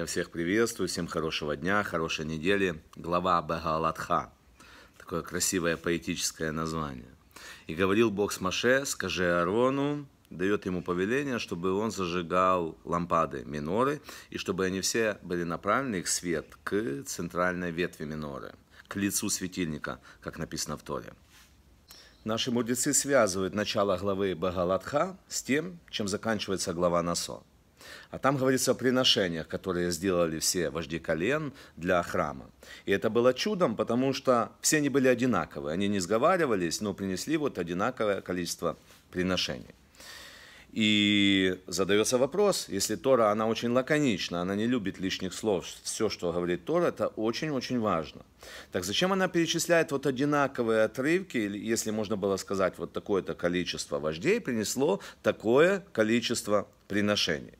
Я всех приветствую, всем хорошего дня, хорошей недели. Глава Бегалатха. Такое красивое поэтическое название. И говорил Бог с Маше, скажи Арону, дает ему повеление, чтобы он зажигал лампады миноры, и чтобы они все были направлены, их свет, к центральной ветви миноры, к лицу светильника, как написано в Торе. Наши мудрецы связывают начало главы Багалатха с тем, чем заканчивается глава Насо. А там говорится о приношениях, которые сделали все вожди колен для храма. И это было чудом, потому что все они были одинаковые. Они не сговаривались, но принесли вот одинаковое количество приношений. И задается вопрос, если Тора, она очень лаконична, она не любит лишних слов, все, что говорит Тора, это очень-очень важно. Так зачем она перечисляет вот одинаковые отрывки, если можно было сказать, вот такое-то количество вождей принесло такое количество приношений?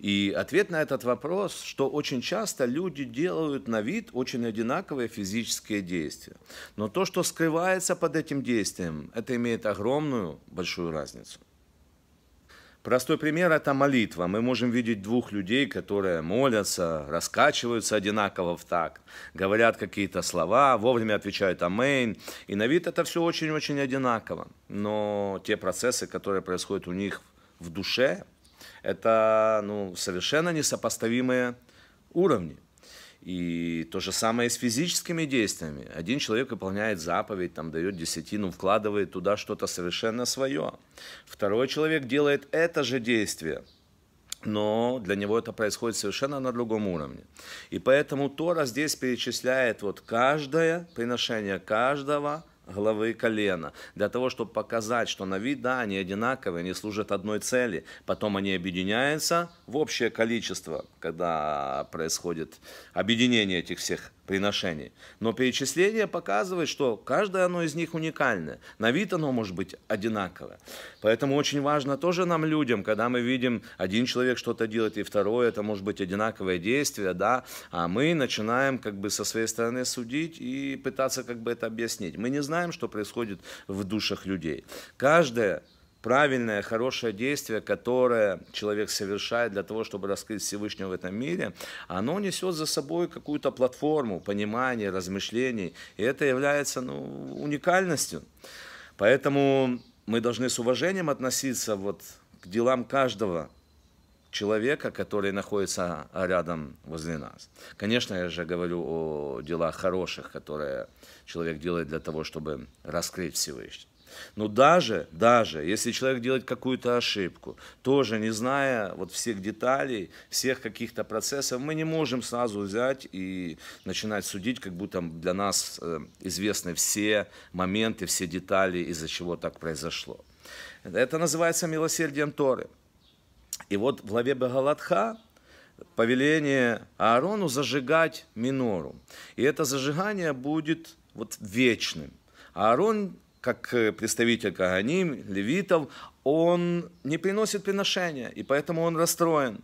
И ответ на этот вопрос, что очень часто люди делают на вид очень одинаковые физические действия. Но то, что скрывается под этим действием, это имеет огромную, большую разницу. Простой пример – это молитва. Мы можем видеть двух людей, которые молятся, раскачиваются одинаково в так, говорят какие-то слова, вовремя отвечают «Амейн». И на вид это все очень-очень одинаково. Но те процессы, которые происходят у них в душе, это ну, совершенно несопоставимые уровни. И то же самое и с физическими действиями. Один человек выполняет заповедь, там дает десятину, вкладывает туда что-то совершенно свое. Второй человек делает это же действие, но для него это происходит совершенно на другом уровне. И поэтому Тора здесь перечисляет вот каждое приношение каждого головы и колена, для того, чтобы показать, что на вид, да, они одинаковые, они служат одной цели. Потом они объединяются в общее количество, когда происходит объединение этих всех приношений. Но перечисление показывает, что каждое оно из них уникальное. На вид оно может быть одинаковое. Поэтому очень важно тоже нам, людям, когда мы видим, один человек что-то делает, и второе это может быть одинаковое действие, да, а мы начинаем как бы со своей стороны судить и пытаться как бы это объяснить. Мы не знаем, что происходит в душах людей. Каждое правильное, хорошее действие, которое человек совершает для того, чтобы раскрыть Всевышнего в этом мире, оно несет за собой какую-то платформу понимания, размышлений, и это является ну, уникальностью. Поэтому мы должны с уважением относиться вот к делам каждого человека, который находится рядом возле нас. Конечно, я же говорю о делах хороших, которые человек делает для того, чтобы раскрыть Всевышнего. Но даже, даже если человек делает какую-то ошибку, тоже не зная вот всех деталей, всех каких-то процессов, мы не можем сразу взять и начинать судить, как будто для нас э, известны все моменты, все детали, из-за чего так произошло. Это называется милосердием Торы. И вот в главе Бегалатха повеление Аарону зажигать минору. И это зажигание будет вот вечным. Аарон как э, представитель Каганим, левитов, он не приносит приношения, и поэтому он расстроен.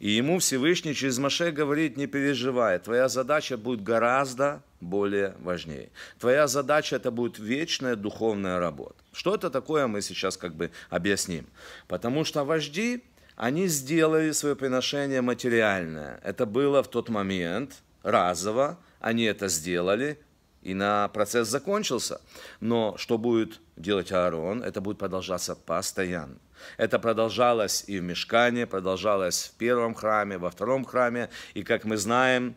И ему Всевышний через Маше говорит, не переживай, твоя задача будет гораздо более важнее. Твоя задача это будет вечная духовная работа. Что это такое, мы сейчас как бы объясним. Потому что вожди, они сделали свое приношение материальное. Это было в тот момент, разово, они это сделали, и на процесс закончился. Но что будет делать Аарон? Это будет продолжаться постоянно. Это продолжалось и в Мешкане, продолжалось в первом храме, во втором храме. И, как мы знаем,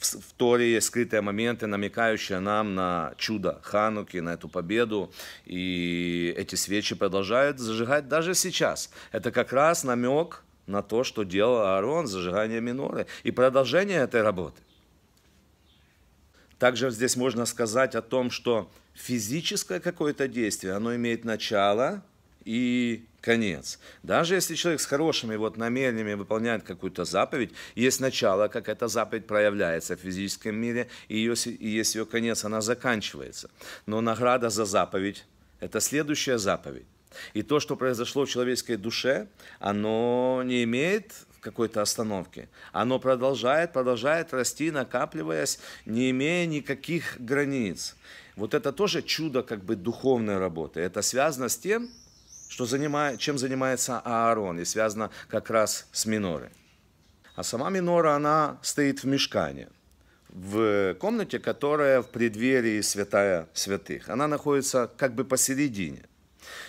в Торе есть скрытые моменты, намекающие нам на чудо Хануки, на эту победу. И эти свечи продолжают зажигать даже сейчас. Это как раз намек на то, что делал Аарон, зажигание миноры и продолжение этой работы. Также здесь можно сказать о том, что физическое какое-то действие, оно имеет начало и конец. Даже если человек с хорошими вот намерениями выполняет какую-то заповедь, есть начало, как эта заповедь проявляется в физическом мире, и, ее, и есть ее конец, она заканчивается. Но награда за заповедь – это следующая заповедь. И то, что произошло в человеческой душе, оно не имеет какой-то остановки. Оно продолжает, продолжает расти, накапливаясь, не имея никаких границ. Вот это тоже чудо как бы духовной работы. Это связано с тем, что занимает, чем занимается Аарон, и связано как раз с минорой. А сама минора, она стоит в мешкане, в комнате, которая в преддверии святая святых. Она находится как бы посередине.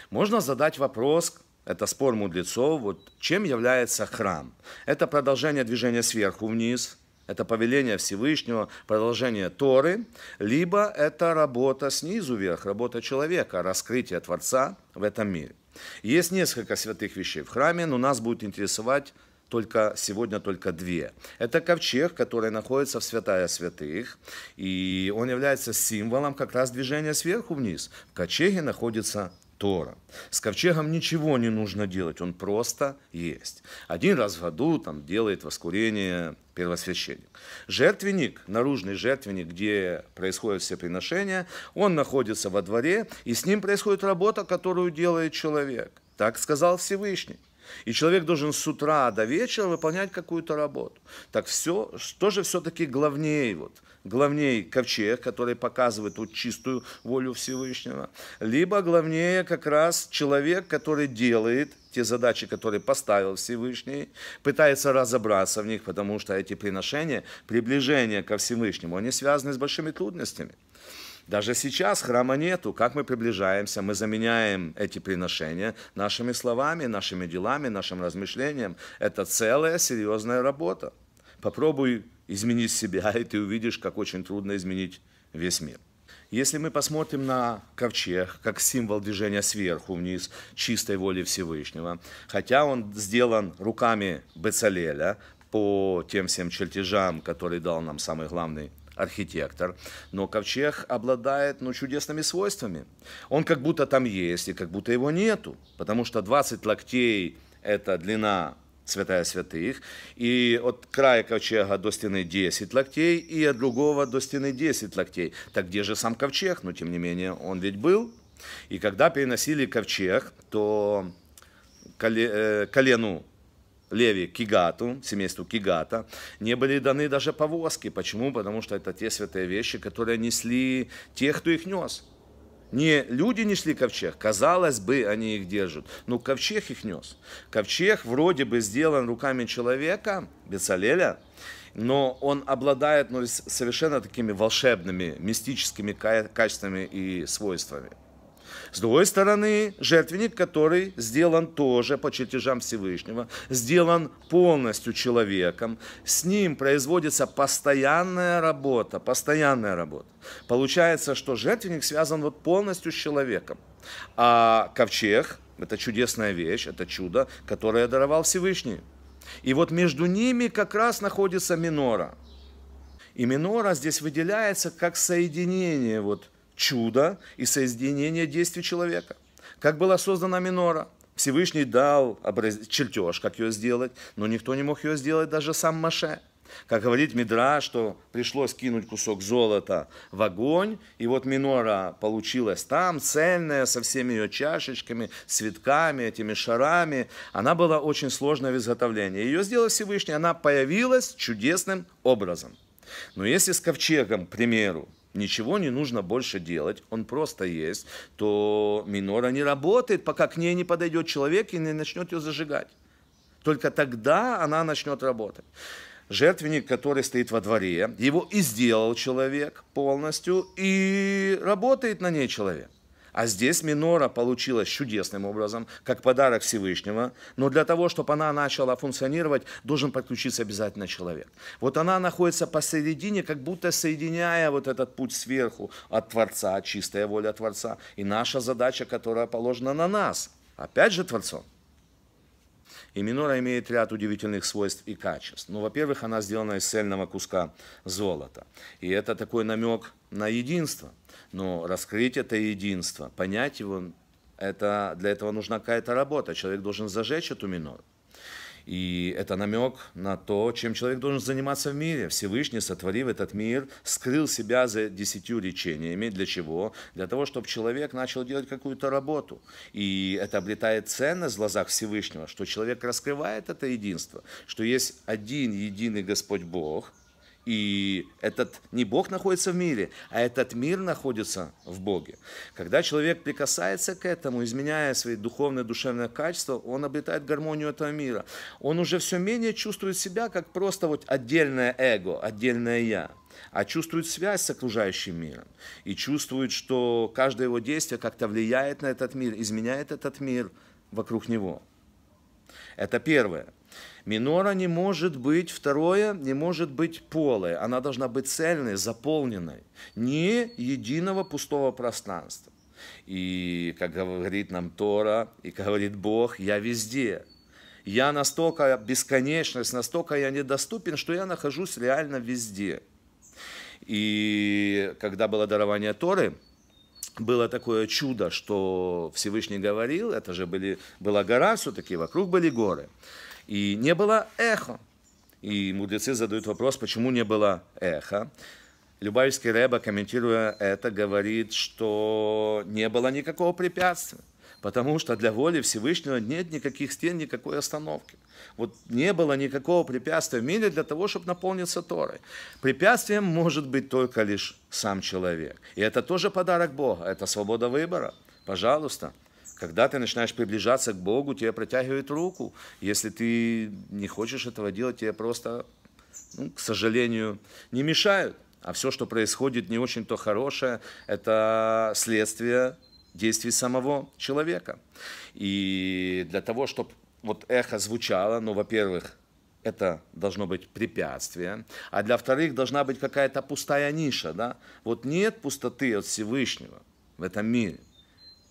Можно задать вопрос, это спор мудрецов, вот чем является храм? Это продолжение движения сверху вниз, это повеление Всевышнего, продолжение Торы, либо это работа снизу вверх, работа человека, раскрытие Творца в этом мире. Есть несколько святых вещей в храме, но нас будет интересовать только сегодня только две. Это ковчег, который находится в святая святых, и он является символом как раз движения сверху вниз. В ковчеге находится Тора. С ковчегом ничего не нужно делать, он просто есть. Один раз в году там делает воскурение первосвященник. Жертвенник, наружный жертвенник, где происходят все приношения, он находится во дворе, и с ним происходит работа, которую делает человек. Так сказал Всевышний. И человек должен с утра до вечера выполнять какую-то работу. Так все, что же все-таки главнее вот – главнее ковчег, который показывает вот чистую волю Всевышнего, либо главнее как раз человек, который делает те задачи, которые поставил Всевышний, пытается разобраться в них, потому что эти приношения, приближение ко Всевышнему, они связаны с большими трудностями. Даже сейчас храма нету. Как мы приближаемся? Мы заменяем эти приношения нашими словами, нашими делами, нашим размышлением. Это целая серьезная работа. Попробуй измени себя, и ты увидишь, как очень трудно изменить весь мир. Если мы посмотрим на ковчег как символ движения сверху вниз, чистой воли Всевышнего, хотя он сделан руками Бецалеля по тем всем чертежам, которые дал нам самый главный архитектор, но ковчег обладает ну, чудесными свойствами. Он как будто там есть и как будто его нету, потому что 20 локтей – это длина святая святых, и от края ковчега до стены 10 локтей, и от другого до стены 10 локтей. Так где же сам ковчег? Но, ну, тем не менее, он ведь был. И когда переносили ковчег, то э, колену Леви Кигату, семейству Кигата, не были даны даже повозки. Почему? Потому что это те святые вещи, которые несли тех, кто их нес. Не люди несли ковчег, казалось бы, они их держат, но ну, ковчег их нес. Ковчег вроде бы сделан руками человека, Бецалеля, но он обладает ну, совершенно такими волшебными, мистическими качествами и свойствами – с другой стороны, жертвенник, который сделан тоже по чертежам Всевышнего, сделан полностью человеком, с ним производится постоянная работа, постоянная работа. Получается, что жертвенник связан вот полностью с человеком, а ковчег – это чудесная вещь, это чудо, которое даровал Всевышний. И вот между ними как раз находится минора. И минора здесь выделяется как соединение вот – чудо и соединение действий человека. Как была создана минора. Всевышний дал образ... чертеж, как ее сделать, но никто не мог ее сделать, даже сам Маше. Как говорит Мидра, что пришлось кинуть кусок золота в огонь, и вот минора получилась там, цельная, со всеми ее чашечками, цветками, этими шарами. Она была очень сложная в изготовлении. Ее сделал Всевышний, она появилась чудесным образом. Но если с ковчегом, к примеру, ничего не нужно больше делать, он просто есть, то минора не работает, пока к ней не подойдет человек и не начнет ее зажигать. Только тогда она начнет работать. Жертвенник, который стоит во дворе, его и сделал человек полностью, и работает на ней человек. А здесь минора получилась чудесным образом, как подарок Всевышнего. Но для того, чтобы она начала функционировать, должен подключиться обязательно человек. Вот она находится посередине, как будто соединяя вот этот путь сверху от Творца, чистая воля Творца, и наша задача, которая положена на нас, опять же Творцом. И минора имеет ряд удивительных свойств и качеств. Ну, во-первых, она сделана из цельного куска золота. И это такой намек на единство. Но раскрыть это единство, понять его, это, для этого нужна какая-то работа. Человек должен зажечь эту минору. И это намек на то, чем человек должен заниматься в мире. Всевышний, сотворив этот мир, скрыл себя за десятью лечениями. Для чего? Для того, чтобы человек начал делать какую-то работу. И это обретает ценность в глазах Всевышнего, что человек раскрывает это единство, что есть один единый Господь Бог – и этот не Бог находится в мире, а этот мир находится в Боге. Когда человек прикасается к этому, изменяя свои духовные, душевные качества, он обретает гармонию этого мира. Он уже все менее чувствует себя как просто вот отдельное эго, отдельное я а чувствует связь с окружающим миром и чувствует, что каждое его действие как-то влияет на этот мир, изменяет этот мир вокруг него. Это первое. Минора не может быть, второе, не может быть полое, Она должна быть цельной, заполненной. Не единого пустого пространства. И, как говорит нам Тора, и говорит Бог, я везде. Я настолько бесконечность, настолько я недоступен, что я нахожусь реально везде. И когда было дарование Торы, было такое чудо, что Всевышний говорил, это же были, была гора все-таки, вокруг были горы и не было эхо. И мудрецы задают вопрос, почему не было эхо. Любавичский Рэба, комментируя это, говорит, что не было никакого препятствия, потому что для воли Всевышнего нет никаких стен, никакой остановки. Вот не было никакого препятствия в мире для того, чтобы наполниться Торой. Препятствием может быть только лишь сам человек. И это тоже подарок Бога, это свобода выбора. Пожалуйста, когда ты начинаешь приближаться к Богу, тебе протягивают руку. Если ты не хочешь этого делать, тебе просто, ну, к сожалению, не мешают. А все, что происходит не очень-то хорошее, это следствие действий самого человека. И для того, чтобы вот эхо звучало, ну, во-первых, это должно быть препятствие, а для вторых должна быть какая-то пустая ниша, да? Вот нет пустоты от Всевышнего в этом мире –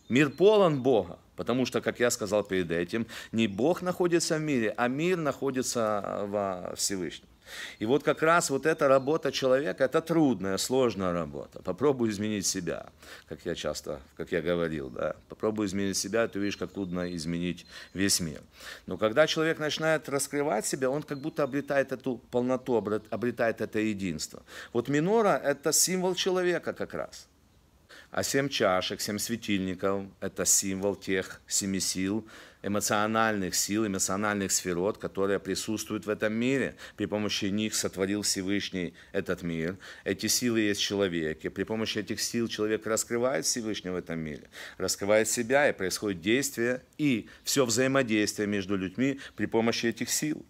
Мир полон Бога. Потому что, как я сказал перед этим, не Бог находится в мире, а мир находится во Всевышнем. И вот как раз вот эта работа человека, это трудная, сложная работа. Попробуй изменить себя, как я часто, как я говорил, да. Попробуй изменить себя, ты видишь, как трудно изменить весь мир. Но когда человек начинает раскрывать себя, он как будто обретает эту полноту, обретает это единство. Вот минора – это символ человека как раз – а семь чашек, семь светильников – это символ тех семи сил, эмоциональных сил, эмоциональных сферот, которые присутствуют в этом мире. При помощи них сотворил Всевышний этот мир. Эти силы есть в человеке. При помощи этих сил человек раскрывает Всевышнего в этом мире, раскрывает себя, и происходит действие и все взаимодействие между людьми при помощи этих сил.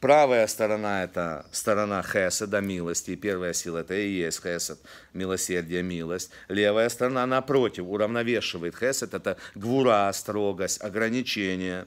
Правая сторона – это сторона хеседа, милости. Первая сила – это и есть хесед, милосердие, милость. Левая сторона, напротив, уравновешивает хесед. Это гвура, строгость, ограничение.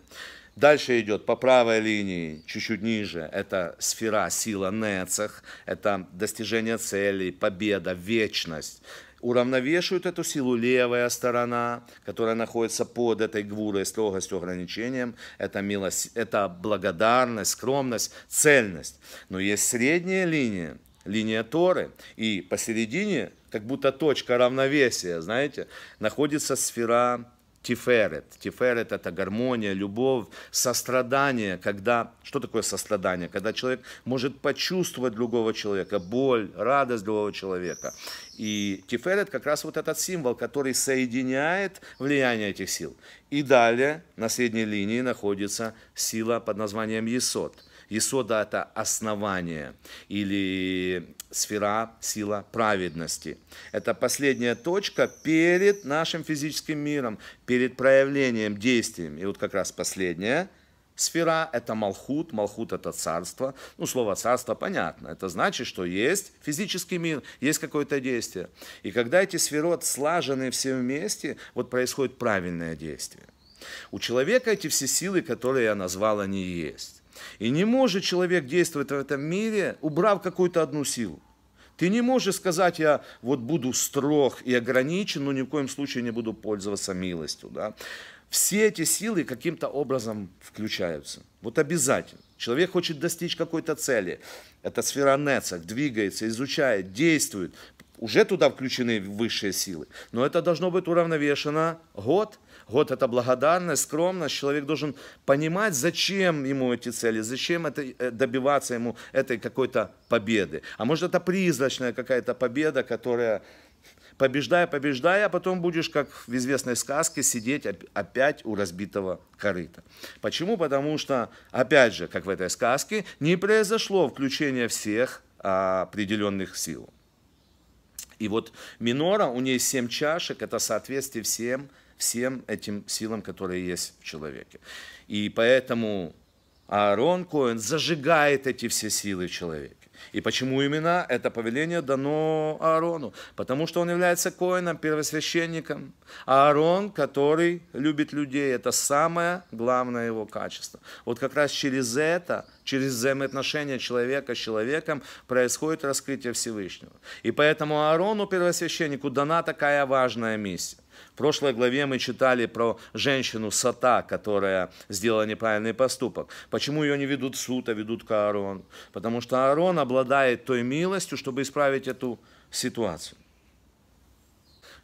Дальше идет по правой линии, чуть-чуть ниже, это сфера, сила, нецех, это достижение целей, победа, вечность уравновешивают эту силу левая сторона, которая находится под этой гвурой, строгостью, ограничением. Это, милость, это благодарность, скромность, цельность. Но есть средняя линия, линия Торы, и посередине, как будто точка равновесия, знаете, находится сфера Тиферет. Тиферет – это гармония, любовь, сострадание. Когда, что такое сострадание? Когда человек может почувствовать другого человека, боль, радость другого человека. И Тиферет как раз вот этот символ, который соединяет влияние этих сил. И далее на средней линии находится сила под названием Есот. Есода – это основание или сфера, сила праведности. Это последняя точка перед нашим физическим миром, перед проявлением, действием. И вот как раз последняя сфера – это Малхут. Малхут – это царство. Ну, слово «царство» понятно. Это значит, что есть физический мир, есть какое-то действие. И когда эти сферот слажены все вместе, вот происходит правильное действие. У человека эти все силы, которые я назвал, они есть. И не может человек действовать в этом мире, убрав какую-то одну силу. Ты не можешь сказать, я вот буду строг и ограничен, но ни в коем случае не буду пользоваться милостью. Да? Все эти силы каким-то образом включаются. Вот обязательно. Человек хочет достичь какой-то цели. Эта сфера Нецах двигается, изучает, действует. Уже туда включены высшие силы. Но это должно быть уравновешено год – Год – это благодарность, скромность. Человек должен понимать, зачем ему эти цели, зачем это, э, добиваться ему этой какой-то победы. А может, это призрачная какая-то победа, которая побеждая, побеждая, а потом будешь, как в известной сказке, сидеть опять у разбитого корыта. Почему? Потому что, опять же, как в этой сказке, не произошло включение всех определенных сил. И вот минора, у нее семь чашек, это соответствие всем всем этим силам, которые есть в человеке. И поэтому Аарон Коэн зажигает эти все силы в человеке. И почему именно это повеление дано Аарону? Потому что он является Коэном, первосвященником. Аарон, который любит людей, это самое главное его качество. Вот как раз через это, через взаимоотношения человека с человеком происходит раскрытие Всевышнего. И поэтому Аарону, первосвященнику, дана такая важная миссия. В прошлой главе мы читали про женщину Сата, которая сделала неправильный поступок. Почему ее не ведут в суд, а ведут к Аарону? Потому что Аарон обладает той милостью, чтобы исправить эту ситуацию.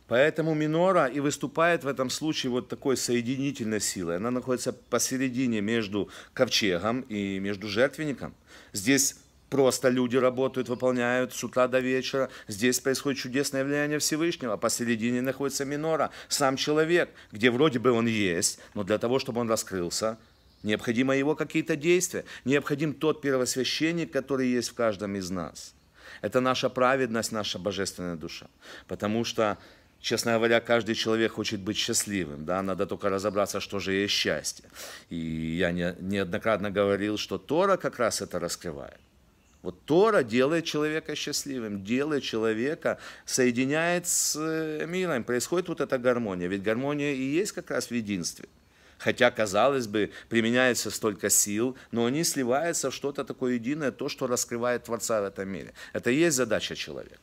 Поэтому минора и выступает в этом случае вот такой соединительной силой. Она находится посередине между ковчегом и между жертвенником. Здесь Просто люди работают, выполняют с утра до вечера. Здесь происходит чудесное влияние Всевышнего. Посередине находится минора, сам человек, где вроде бы он есть, но для того, чтобы он раскрылся, необходимо его какие-то действия. Необходим тот первосвященник, который есть в каждом из нас. Это наша праведность, наша божественная душа. Потому что Честно говоря, каждый человек хочет быть счастливым, да, надо только разобраться, что же есть счастье. И я не, неоднократно говорил, что Тора как раз это раскрывает. Вот Тора делает человека счастливым, делает человека, соединяет с э, миром. Происходит вот эта гармония. Ведь гармония и есть как раз в единстве. Хотя, казалось бы, применяется столько сил, но они сливаются в что-то такое единое, то, что раскрывает Творца в этом мире. Это и есть задача человека.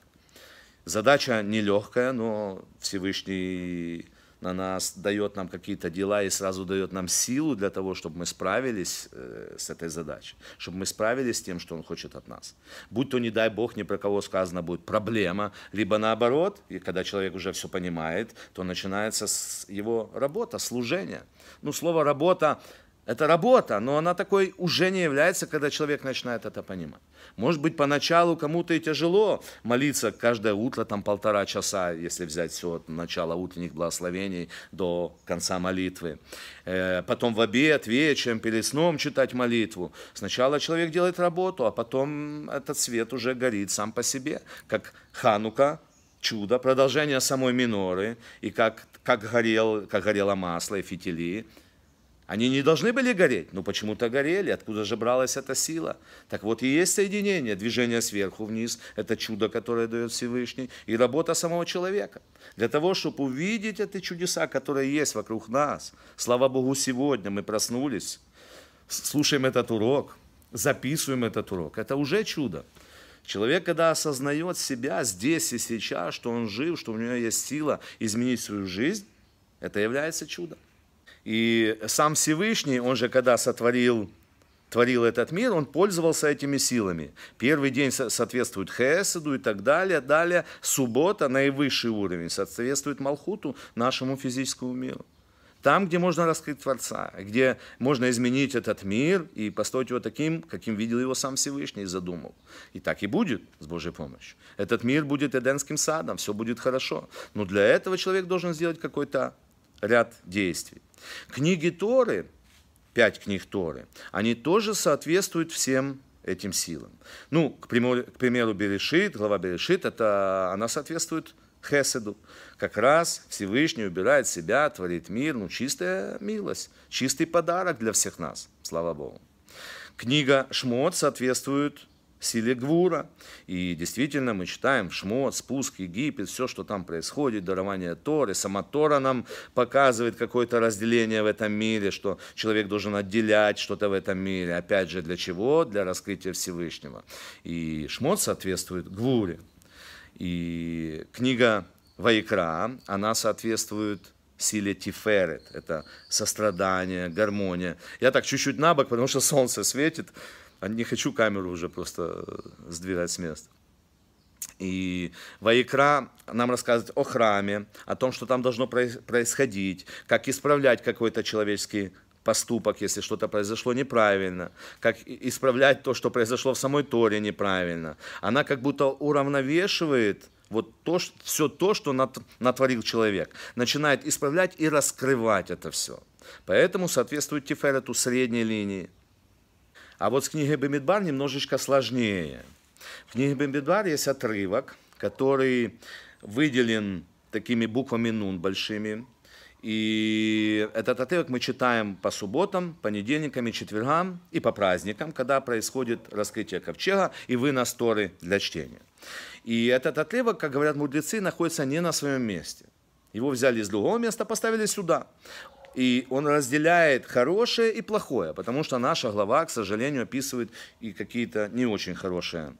Задача нелегкая, но Всевышний на нас, дает нам какие-то дела и сразу дает нам силу для того, чтобы мы справились э, с этой задачей, чтобы мы справились с тем, что Он хочет от нас. Будь то, не дай Бог, ни про кого сказано будет проблема, либо наоборот, и когда человек уже все понимает, то начинается его работа, служение. Ну, слово «работа» Это работа, но она такой уже не является, когда человек начинает это понимать. Может быть, поначалу кому-то и тяжело молиться каждое утро, там полтора часа, если взять все от начала утренних благословений до конца молитвы. Э, потом в обед, вечером, перед сном читать молитву. Сначала человек делает работу, а потом этот свет уже горит сам по себе, как ханука, чудо, продолжение самой миноры, и как, как, горел, как горело масло и фитили – они не должны были гореть, но почему-то горели. Откуда же бралась эта сила? Так вот и есть соединение, движение сверху вниз. Это чудо, которое дает Всевышний. И работа самого человека. Для того, чтобы увидеть эти чудеса, которые есть вокруг нас. Слава Богу, сегодня мы проснулись, слушаем этот урок, записываем этот урок. Это уже чудо. Человек, когда осознает себя здесь и сейчас, что он жив, что у него есть сила изменить свою жизнь, это является чудом. И сам Всевышний, он же когда сотворил творил этот мир, он пользовался этими силами. Первый день соответствует Хеседу и так далее. Далее суббота, наивысший уровень, соответствует Малхуту, нашему физическому миру. Там, где можно раскрыть Творца, где можно изменить этот мир и построить его таким, каким видел его сам Всевышний и задумал. И так и будет с Божьей помощью. Этот мир будет Эденским садом, все будет хорошо. Но для этого человек должен сделать какой-то ряд действий. Книги Торы, пять книг Торы, они тоже соответствуют всем этим силам. Ну, к примеру, к примеру Берешит, глава Берешит, это, она соответствует Хеседу. Как раз Всевышний убирает себя, творит мир. Ну, чистая милость, чистый подарок для всех нас. Слава Богу. Книга Шмот соответствует Селегвура. И действительно мы читаем Шмот спуск, Египет, все, что там происходит, дарование Торы. Сама Тора нам показывает какое-то разделение в этом мире, что человек должен отделять что-то в этом мире. Опять же, для чего? Для раскрытия Всевышнего. И Шмот соответствует Гвуре. И книга Вайкра, она соответствует силе Тиферет. Это сострадание, гармония. Я так чуть-чуть на бок, потому что солнце светит. А не хочу камеру уже просто э, сдвигать с места. И Ваикра нам рассказывает о храме, о том, что там должно происходить, как исправлять какой-то человеческий поступок, если что-то произошло неправильно, как исправлять то, что произошло в самой Торе неправильно. Она как будто уравновешивает вот то, все то, что натворил человек, начинает исправлять и раскрывать это все. Поэтому соответствует Тиферету средней линии – а вот с книгой Бамидбар немножечко сложнее. В книге Бамидбар есть отрывок, который выделен такими буквами «нун» большими. И этот отрывок мы читаем по субботам, понедельникам и четвергам и по праздникам, когда происходит раскрытие ковчега и вы на Торы для чтения. И этот отрывок, как говорят мудрецы, находится не на своем месте. Его взяли из другого места, поставили сюда. И он разделяет хорошее и плохое, потому что наша глава, к сожалению, описывает и какие-то не очень хорошие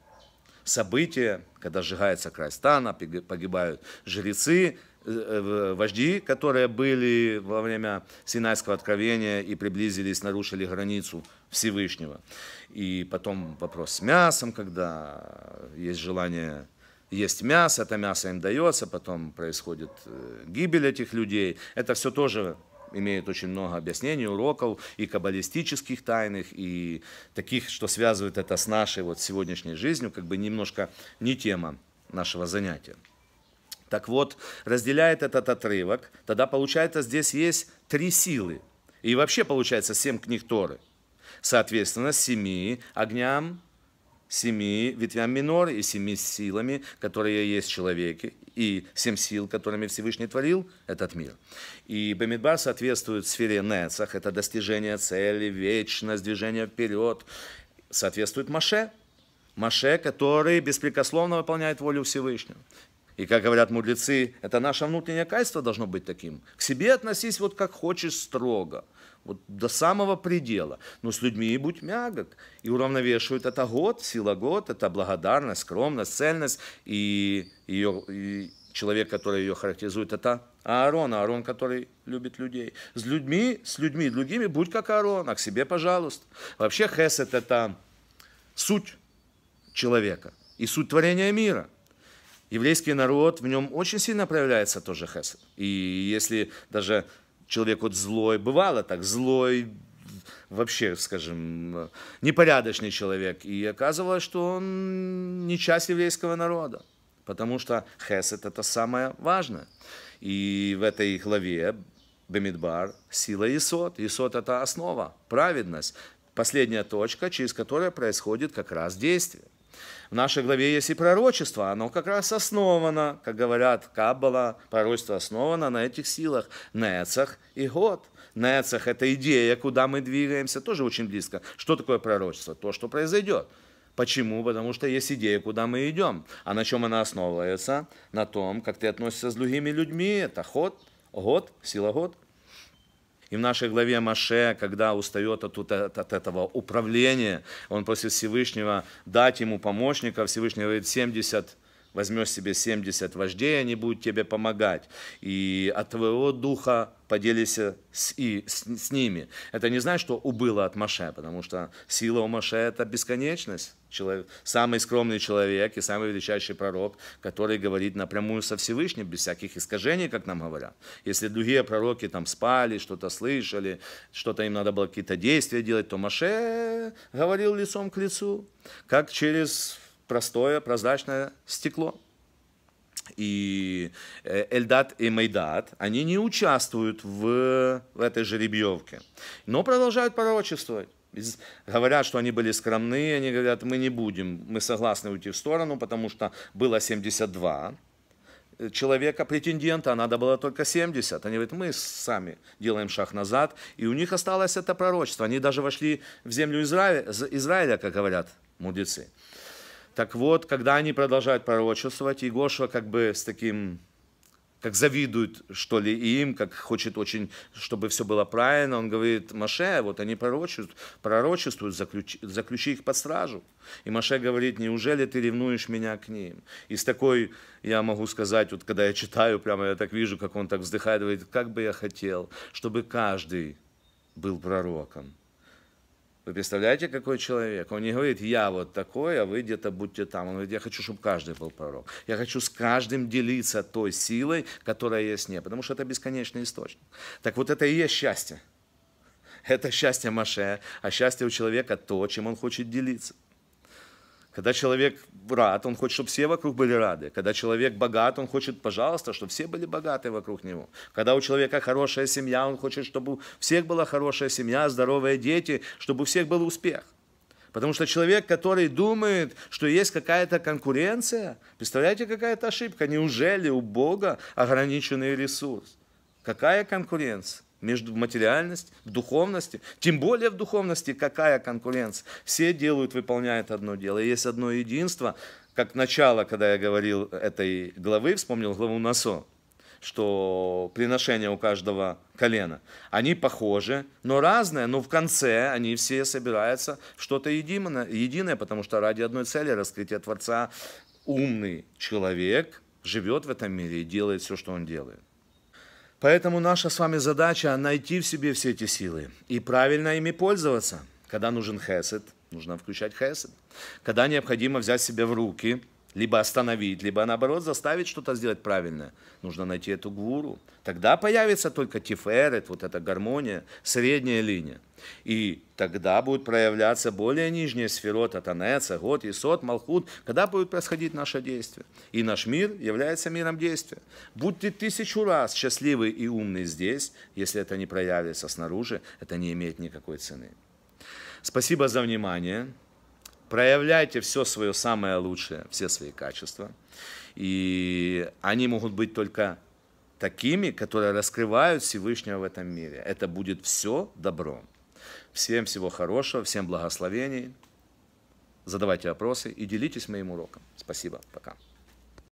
события, когда сжигается край стана, погибают жрецы, э, э, вожди, которые были во время Синайского откровения и приблизились, нарушили границу Всевышнего. И потом вопрос с мясом, когда есть желание есть мясо, это мясо им дается, потом происходит э, гибель этих людей. Это все тоже имеет очень много объяснений, уроков и каббалистических тайных, и таких, что связывает это с нашей вот сегодняшней жизнью, как бы немножко не тема нашего занятия. Так вот, разделяет этот отрывок, тогда получается здесь есть три силы. И вообще получается семь книг Торы. Соответственно, семи огням семи ветвям минор и семи силами, которые есть в человеке, и семь сил, которыми Всевышний творил этот мир. И Бамидбар соответствует сфере Нецах, это достижение цели, вечность, движение вперед, соответствует Маше, Маше, который беспрекословно выполняет волю Всевышнего. И, как говорят мудрецы, это наше внутреннее качество должно быть таким. К себе относись вот как хочешь строго – вот до самого предела. Но с людьми и будь мягок. И уравновешивает это год, сила год, это благодарность, скромность, цельность. И, ее, и человек, который ее характеризует, это Аарон. Аарон, который любит людей. С людьми, с людьми другими будь как Аарон, а к себе, пожалуйста. Вообще хесед – это суть человека и суть творения мира еврейский народ, в нем очень сильно проявляется тоже хесед. И если даже человек вот злой, бывало так, злой, вообще, скажем, непорядочный человек. И оказывалось, что он не часть еврейского народа, потому что хесед – это самое важное. И в этой главе Бемидбар – сила Исот. Исот – это основа, праведность, последняя точка, через которую происходит как раз действие. В нашей главе есть и пророчество, оно как раз основано, как говорят Каббала, пророчество основано на этих силах, Нецах и Год. Нецах – это идея, куда мы двигаемся, тоже очень близко. Что такое пророчество? То, что произойдет. Почему? Потому что есть идея, куда мы идем. А на чем она основывается? На том, как ты относишься с другими людьми. Это ход, год, сила год. И в нашей главе Маше, когда устает от, от, от этого управления, он просит Всевышнего дать ему помощника. Всевышний говорит, 70 возьмешь себе 70 вождей, они будут тебе помогать. И от твоего духа поделись с, и, с, с ними. Это не значит, что убыло от Маше, потому что сила у Маше – это бесконечность. Человек, самый скромный человек и самый величайший пророк, который говорит напрямую со Всевышним, без всяких искажений, как нам говорят. Если другие пророки там спали, что-то слышали, что-то им надо было какие-то действия делать, то Маше говорил лицом к лицу, как через простое прозрачное стекло и э, Эльдат и Майдат, они не участвуют в, в этой жеребьевке, но продолжают пророчествовать. Говорят, что они были скромны, они говорят, мы не будем, мы согласны уйти в сторону, потому что было 72 э, человека, претендента, а надо было только 70. Они говорят, мы сами делаем шаг назад, и у них осталось это пророчество. Они даже вошли в землю Израиля, Израиля как говорят мудрецы. Так вот, когда они продолжают пророчествовать, Егошва как бы с таким, как завидует, что ли, им, как хочет очень, чтобы все было правильно, он говорит, Маше, вот они пророчествуют, пророчествуют заключи, заключи их под стражу. И Маше говорит, неужели ты ревнуешь меня к ним? И с такой, я могу сказать, вот когда я читаю, прямо я так вижу, как он так вздыхает, говорит, как бы я хотел, чтобы каждый был пророком вы представляете, какой человек? Он не говорит, я вот такой, а вы где-то будьте там. Он говорит, я хочу, чтобы каждый был пророк. Я хочу с каждым делиться той силой, которая есть мне, потому что это бесконечный источник. Так вот это и есть счастье. Это счастье Маше, а счастье у человека то, чем он хочет делиться. Когда человек рад, он хочет, чтобы все вокруг были рады. Когда человек богат, он хочет, пожалуйста, чтобы все были богаты вокруг него. Когда у человека хорошая семья, он хочет, чтобы у всех была хорошая семья, здоровые дети, чтобы у всех был успех. Потому что человек, который думает, что есть какая-то конкуренция, представляете, какая-то ошибка. Неужели у Бога ограниченный ресурс? Какая конкуренция? между в материальность, в духовности, тем более в духовности какая конкуренция. Все делают, выполняют одно дело. И есть одно единство, как начало, когда я говорил этой главы, вспомнил главу Насо, что приношения у каждого колена, они похожи, но разные, но в конце они все собираются что-то единое, потому что ради одной цели раскрытия Творца умный человек живет в этом мире и делает все, что он делает. Поэтому наша с вами задача – найти в себе все эти силы и правильно ими пользоваться. Когда нужен хесед, нужно включать хесед. Когда необходимо взять себя в руки – либо остановить, либо наоборот заставить что-то сделать правильно. Нужно найти эту гуру. Тогда появится только тиферет, вот эта гармония, средняя линия. И тогда будут проявляться более нижние сферота, танеца, год, исот, малхут, когда будет происходить наше действие. И наш мир является миром действия. Будьте тысячу раз счастливый и умный здесь, если это не проявится снаружи, это не имеет никакой цены. Спасибо за внимание проявляйте все свое самое лучшее, все свои качества. И они могут быть только такими, которые раскрывают Всевышнего в этом мире. Это будет все добро. Всем всего хорошего, всем благословений. Задавайте вопросы и делитесь моим уроком. Спасибо, пока.